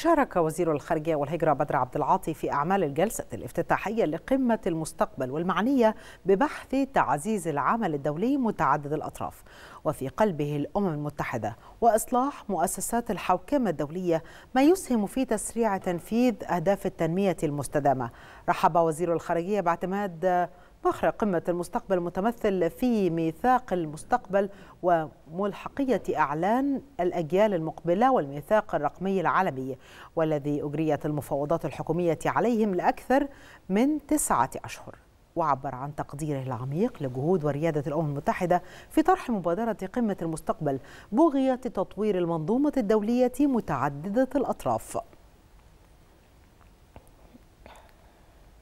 شارك وزير الخارجية والهجرة بدر عبد العاطي في أعمال الجلسة الافتتاحية لقمة المستقبل والمعنية ببحث تعزيز العمل الدولي متعدد الأطراف وفي قلبه الأمم المتحدة وإصلاح مؤسسات الحوكمة الدولية ما يسهم في تسريع تنفيذ أهداف التنمية المستدامة رحب وزير الخارجية باعتماد مخرج قمة المستقبل المتمثل في ميثاق المستقبل وملحقية إعلان الأجيال المقبلة والميثاق الرقمي العالمي والذي أجريت المفاوضات الحكومية عليهم لأكثر من تسعة أشهر وعبر عن تقديره العميق لجهود وريادة الأمم المتحدة في طرح مبادرة قمة المستقبل بغية تطوير المنظومة الدولية متعددة الأطراف